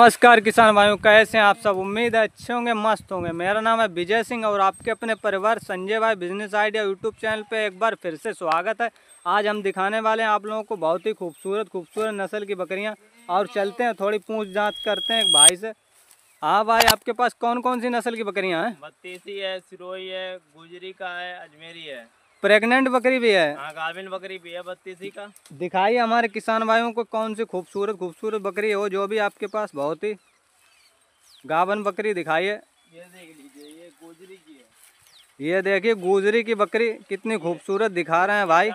नमस्कार किसान भाइयों कैसे हैं आप सब उम्मीद है अच्छे होंगे मस्त होंगे मेरा नाम है विजय सिंह और आपके अपने परिवार संजय भाई बिजनेस आइडिया यूट्यूब चैनल पे एक बार फिर से स्वागत है आज हम दिखाने वाले हैं आप लोगों को बहुत ही खूबसूरत खूबसूरत नस्ल की बकरियां और चलते हैं थोड़ी पूछ जाँच करते हैं एक भाई से हाँ भाई आपके पास कौन कौन सी नस्ल की बकरियाँ हैं बत्तीसी है सिरोई है गुजरी का है अजमेरी है प्रेग्नेंट बकरी भी है हाँ, गाभिन बकरी भी है बत्तीस का दिखाई हमारे किसान भाइयों को कौन सी खूबसूरत खूबसूरत बकरी हो जो भी आपके पास बहुत ही गाभन बकरी है ये देख लीजिए ये गुजरी की है ये देखिए गुजरी की बकरी कितनी खूबसूरत दिखा रहे हैं भाई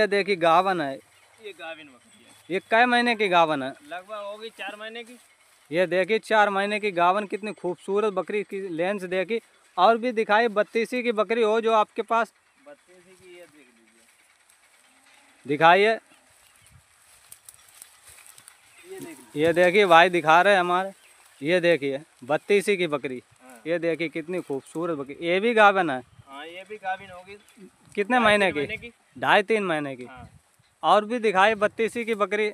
ये देखिए गावन है ये गाभिन बकरी है ये कई महीने की गावन है लगभग होगी चार महीने की ये देखिए चार महीने की गावन कितनी खूबसूरत बकरी की लेंस देखी और भी दिखाई बत्तीसी की बकरी हो जो आपके पास दिखाइए ये देखिए भाई दिखा रहे हमारे ये देखिए बत्तीसी की बकरी हाँ। ये देखिए कितनी खूबसूरत बकरी ये भी गाभिन है हाँ, ये भी गाभिन होगी कितने महीने की ढाई तीन महीने की हाँ। और भी दिखाई बत्तीसी की बकरी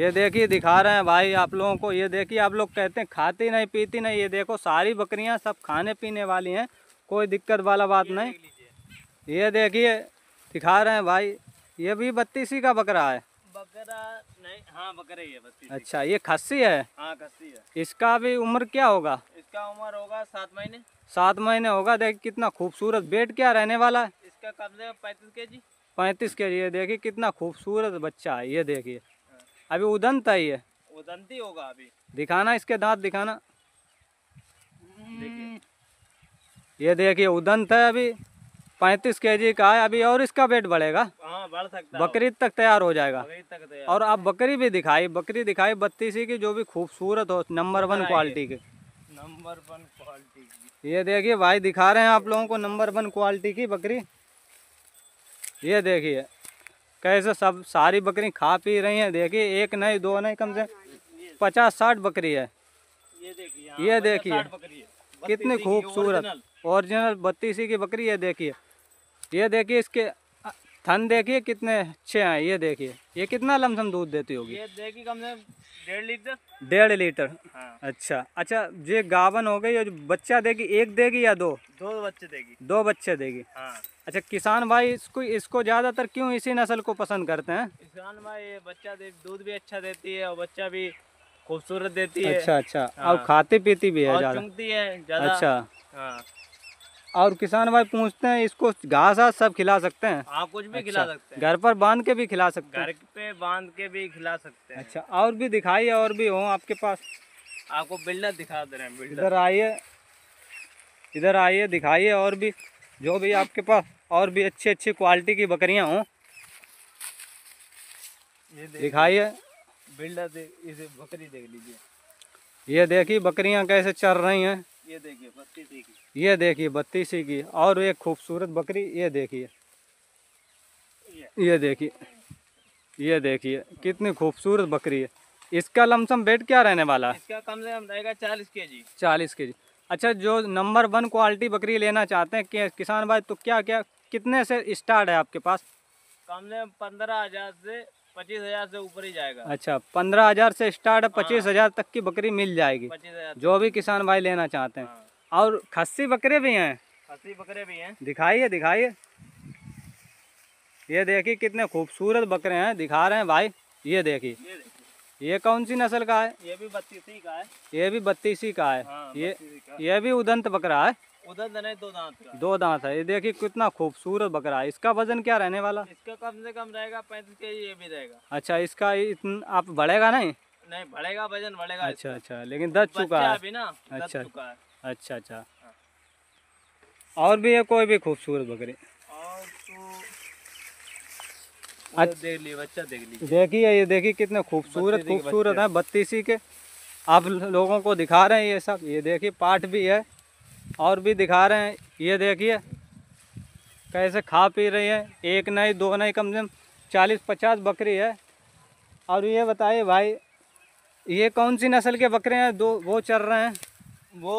ये देखिए दिखा रहे हैं भाई आप लोगों को ये देखिए आप लोग कहते हैं खाती नहीं पीती नहीं ये देखो सारी बकरियां सब खाने पीने वाली हैं कोई दिक्कत वाला बात नहीं ये देखिए दिखा रहे हैं भाई ये भी बत्तीसी का बकरा है बकरा नहीं हाँ बकरा ही है बत्तीस अच्छा ये खस्सी है हाँ खस्सी है इसका भी उम्र क्या होगा इसका उम्र होगा सात महीने सात महीने होगा देख कितना खूबसूरत बेट क्या रहने वाला है इसका कम से पैंतीस के जी पैंतीस के जी देखिए कितना खूबसूरत बच्चा है ये देखिए हाँ। अभी उदंत है ये उदंती होगा अभी दिखाना इसके दांत दिखाना ये देखिए उदंत है अभी पैंतीस के जी का है अभी और इसका वेट बढ़ेगा हाँ, बकरी तक तैयार हो जाएगा और आप बकरी भी दिखाई बकरी दिखाई बत्तीस की जो भी खूबसूरत हो नंबर वन क्वालिटी की नंबर वन क्वालिटी ये देखिए भाई दिखा रहे हैं आप लोगों को नंबर वन क्वालिटी की बकरी ये देखिए कैसे सब सारी बकरी खा पी रही हैं देखिए एक नहीं दो नहीं कम से पचास साठ बकरी है ये देखिए कितनी खूबसूरत ओरिजिनल बत्तीसी की बकरी है देखिए ये देखिए इसके थन देखिए कितने अच्छे हैं ये देखिए ये कितना लमसम दूध देती होगी ये देखिए कम से डेढ़ लीटर डेढ़ लीटर हाँ। अच्छा अच्छा ये गावन हो गई और बच्चा देगी एक देगी या दो दो बच्चे देगी दो बच्चे देगी हाँ। अच्छा किसान भाई इसको इसको ज्यादातर क्यों इसी नस्ल को पसंद करते हैं किसान भाई ये बच्चा दूध भी अच्छा देती है और बच्चा भी खूबसूरत देती है अच्छा अच्छा हाँ। और खाती पीती भी है अच्छा हाँ। और किसान भाई पूछते हैं इसको घास वास सब खिला सकते हैं आप हाँ, कुछ भी अच्छा, खिला सकते हैं घर पर बांध के भी खिला सकते हैं घर पे बांध के भी खिला सकते हैं अच्छा और भी दिखाई और भी हो आपके पास आपको बिल्डर दिखा दे रहे हैं इधर आइए इधर आइए दिखाइए और भी जो भी आपके पास और भी अच्छी अच्छी क्वालिटी की बकरियाँ हों दिखाइए बिल्डर देख इसे बकरी देख लीजिए ये देखिए बकरियाँ कैसे चल रही हैं ये देखिए बत्तीस की की और एक खूबसूरत बकरी ये देखिए ये देखिए ये देखिए कितनी खूबसूरत बकरी है इसका लमसम वेट क्या रहने वाला है इसका कम से कम रहेगा चालीस के जी चालीस के जी अच्छा जो नंबर वन क्वालिटी बकरी लेना चाहते हैं किसान भाई तो क्या क्या कितने से स्टार्ट है आपके पास कम से कम पंद्रह हज़ार से पच्चीस हजार से ऊपर ही जाएगा अच्छा पंद्रह हजार से स्टार्ट हाँ। पच्चीस हजार तक की बकरी मिल जाएगी जो भी किसान भाई लेना चाहते हैं हाँ। और खस्सी बकरे भी हैं खस्सी बकरे भी हैं दिखाइए दिखाइए ये देखिए कितने खूबसूरत बकरे हैं दिखा रहे हैं भाई ये देखिए ये कौन सी नस्ल का है ये भी बत्तीसी का है ये भी बत्तीसी का है हाँ, ये ये भी उदंत बकरा है उधर तो दो दांत का दो दांत है ये देखिए कितना खूबसूरत बकरा है इसका वजन क्या रहने वाला इसका कम से कम रहेगा पैंतीस के ये भी रहेगा अच्छा इसका इतन, आप बढ़ेगा नहीं नहीं बढ़ेगा वजन बढ़ेगा अच्छा अच्छा लेकिन दस अच्छा, चुका है अच्छा अच्छा अच्छा और भी है कोई भी खूबसूरत बकरी तो अच्छा। देख देख लीजिए देखिए ये देखिए कितने खूबसूरत खूबसूरत है बत्तीसी के आप लोगों को दिखा रहे हैं ये सब ये देखिए पाठ भी है और भी दिखा रहे हैं ये देखिए कैसे खा पी रही है एक नहीं दो नहीं कम से कम चालीस पचास बकरी है और ये बताइए भाई ये कौन सी नस्ल के बकरे हैं दो वो चल रहे हैं वो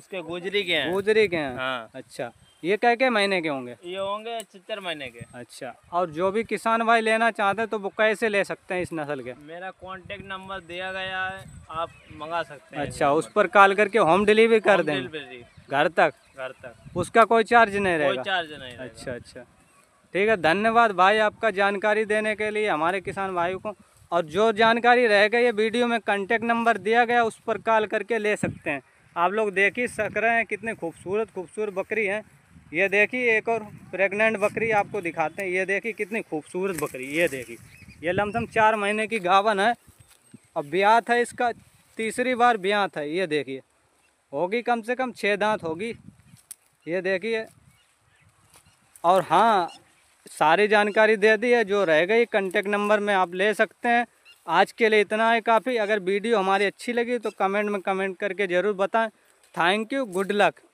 उसके गुजरी के हैं गुजरी के हैं हाँ। अच्छा ये कह के महीने के होंगे ये होंगे छिहत्तर महीने के अच्छा और जो भी किसान भाई लेना चाहते हैं तो वो कैसे ले सकते हैं इस नस्ल के मेरा कांटेक्ट नंबर दिया गया है आप मंगा सकते हैं अच्छा उस पर कॉल करके होम डिलीवरी कर दें घर तक घर तक उसका कोई चार्ज नहीं रहेगा कोई चार्ज नहीं रहेगा अच्छा अच्छा ठीक है धन्यवाद भाई आपका जानकारी देने के लिए हमारे किसान भाइयों को और जो जानकारी गई ये वीडियो में कॉन्टेक्ट नंबर दिया गया उस पर कॉल करके ले सकते हैं आप लोग देख ही सक रहे हैं कितने खूबसूरत खूबसूरत बकरी हैं ये देखिए एक और प्रेग्नेंट बकरी आपको दिखाते हैं ये देखिए कितनी खूबसूरत बकरी ये देखिए ये लमसम चार महीने की गावन है और ब्याह था इसका तीसरी बार ब्याह था ये देखिए होगी कम से कम छः दांत होगी ये देखिए और हाँ सारी जानकारी दे दी है जो रह गई कंटेक्ट नंबर में आप ले सकते हैं आज के लिए इतना है काफ़ी अगर वीडियो हमारी अच्छी लगी तो कमेंट में कमेंट करके ज़रूर बताएं थैंक यू गुड लक